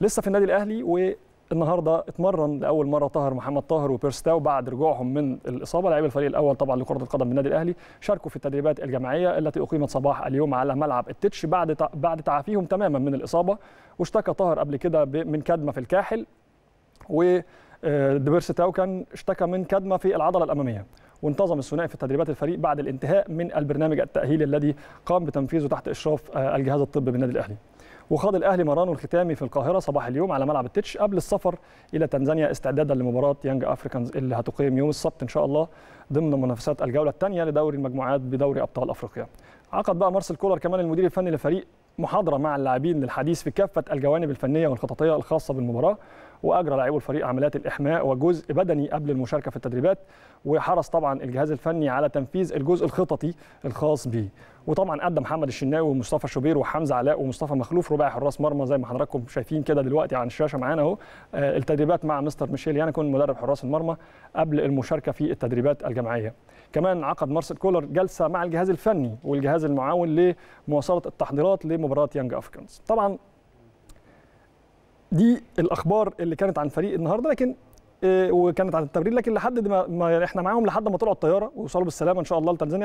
لسه في النادي الاهلي والنهارده اتمرن لاول مره طاهر محمد طاهر وبيرستاو بعد رجوعهم من الاصابه لاعبي الفريق الاول طبعا لكره القدم بالنادي الاهلي شاركوا في التدريبات الجماعيه التي اقيمت صباح اليوم على ملعب التتش بعد بعد تعافيهم تماما من الاصابه واشتكى طاهر قبل كده من كدمه في الكاحل و آه، ديبيرستاو كان اشتكى من كدمه في العضله الاماميه وانتظم الثنائي في تدريبات الفريق بعد الانتهاء من البرنامج التأهيلي الذي قام بتنفيذه تحت إشراف آه، الجهاز الطبي بالنادي الأهلي وخاض الاهلي مرانه الختامي في القاهره صباح اليوم على ملعب التتش قبل السفر الى تنزانيا استعدادا لمباراه يانج افريكانز اللي هتقيم يوم السبت ان شاء الله ضمن منافسات الجوله الثانيه لدوري المجموعات بدوري ابطال افريقيا. عقد بقى مارسيل كولر كمان المدير الفني للفريق محاضره مع اللاعبين للحديث في كافه الجوانب الفنيه والخططيه الخاصه بالمباراه واجرى لاعبو الفريق عمليات الاحماء وجزء بدني قبل المشاركه في التدريبات وحرص طبعا الجهاز الفني على تنفيذ الجزء الخططي الخاص به وطبعا قدم محمد الشناوي ومصطفى شوبير وحمزه علاء ومصطفى مخلوف رباعي حراس مرمى زي ما حضراتكم شايفين كده دلوقتي على الشاشه معانا اهو آه، التدريبات مع مستر ميشيل يانكون مدرب حراس المرمى قبل المشاركه في التدريبات الجماعيه كمان عقد مارسيل كولر جلسه مع الجهاز الفني والجهاز المعاون لمواصله التحضيرات لمباراه يانج افريكانز طبعا دي الاخبار اللي كانت عن فريق النهارده لكن آه، وكانت عن التمرين لكن لحد ما احنا معاهم لحد ما طلعوا الطياره ووصلوا بالسلامه ان شاء الله لتنزانيا